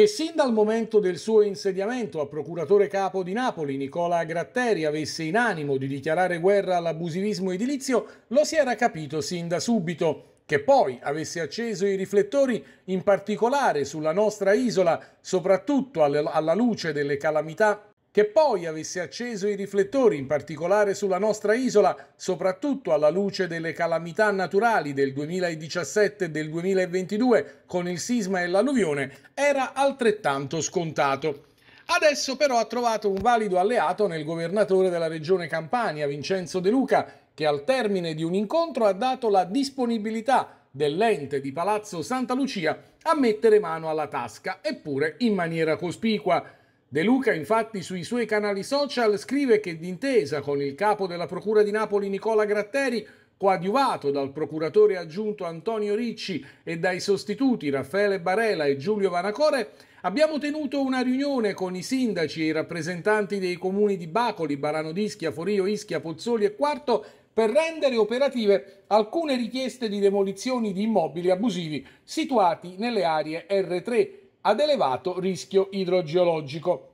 che sin dal momento del suo insediamento a procuratore capo di Napoli Nicola Gratteri avesse in animo di dichiarare guerra all'abusivismo edilizio lo si era capito sin da subito, che poi avesse acceso i riflettori in particolare sulla nostra isola, soprattutto alla luce delle calamità che poi avesse acceso i riflettori, in particolare sulla nostra isola, soprattutto alla luce delle calamità naturali del 2017 e del 2022 con il sisma e l'alluvione, era altrettanto scontato. Adesso però ha trovato un valido alleato nel governatore della regione Campania, Vincenzo De Luca, che al termine di un incontro ha dato la disponibilità dell'ente di Palazzo Santa Lucia a mettere mano alla tasca, eppure in maniera cospicua. De Luca infatti sui suoi canali social scrive che d'intesa con il capo della Procura di Napoli Nicola Gratteri, coadiuvato dal procuratore aggiunto Antonio Ricci e dai sostituti Raffaele Barella e Giulio Vanacore, abbiamo tenuto una riunione con i sindaci e i rappresentanti dei comuni di Bacoli, Barano d'Ischia, Forio, Ischia, Pozzoli e Quarto per rendere operative alcune richieste di demolizioni di immobili abusivi situati nelle aree R3 ad elevato rischio idrogeologico.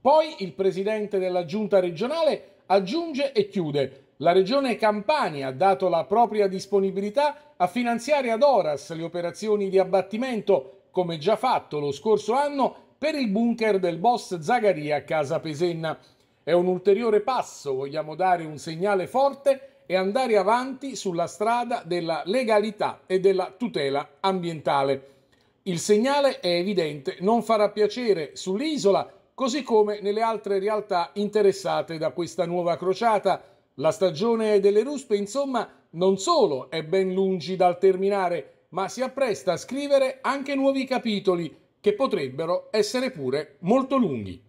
Poi il presidente della giunta regionale aggiunge e chiude. La regione Campania ha dato la propria disponibilità a finanziare ad Oras le operazioni di abbattimento, come già fatto lo scorso anno per il bunker del boss Zagaria a Casa Pesenna. È un ulteriore passo, vogliamo dare un segnale forte e andare avanti sulla strada della legalità e della tutela ambientale. Il segnale è evidente, non farà piacere sull'isola, così come nelle altre realtà interessate da questa nuova crociata. La stagione delle ruspe, insomma, non solo è ben lungi dal terminare, ma si appresta a scrivere anche nuovi capitoli, che potrebbero essere pure molto lunghi.